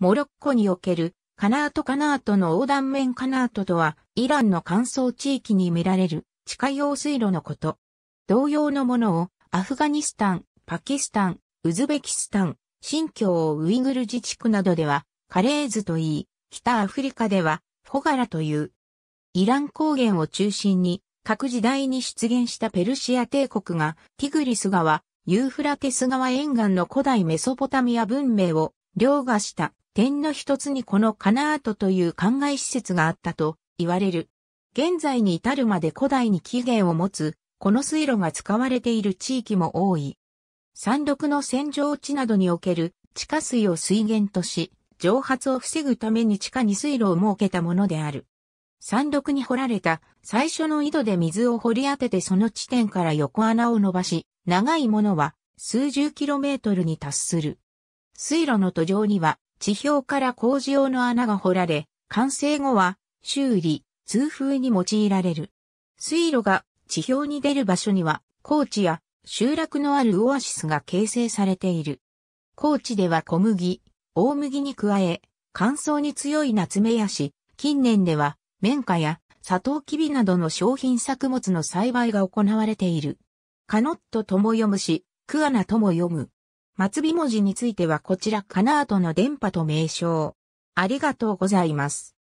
モロッコにおけるカナートカナートの横断面カナートとは、イランの乾燥地域に見られる地下用水路のこと。同様のものをアフガニスタン、パキスタン、ウズベキスタン、新疆ウイグル自治区などではカレーズといい、北アフリカではフォガラという。イラン高原を中心に各時代に出現したペルシア帝国がティグリス川、ユーフラテス川沿岸の古代メソポタミア文明を凌駕した点の一つにこのカナートという灌漑施設があったと言われる。現在に至るまで古代に起源を持つ、この水路が使われている地域も多い。山麓の洗浄地などにおける地下水を水源とし、蒸発を防ぐために地下に水路を設けたものである。山麓に掘られた最初の井戸で水を掘り当ててその地点から横穴を伸ばし、長いものは数十キロメートルに達する。水路の途上には地表から工事用の穴が掘られ、完成後は修理、通風に用いられる。水路が地表に出る場所には、高地や集落のあるオアシスが形成されている。高地では小麦、大麦に加え、乾燥に強い夏目やし、近年では綿花やサトウキビなどの商品作物の栽培が行われている。カノットとも読むし、クアナとも読む。末尾文字についてはこちらカナートの電波と名称。ありがとうございます。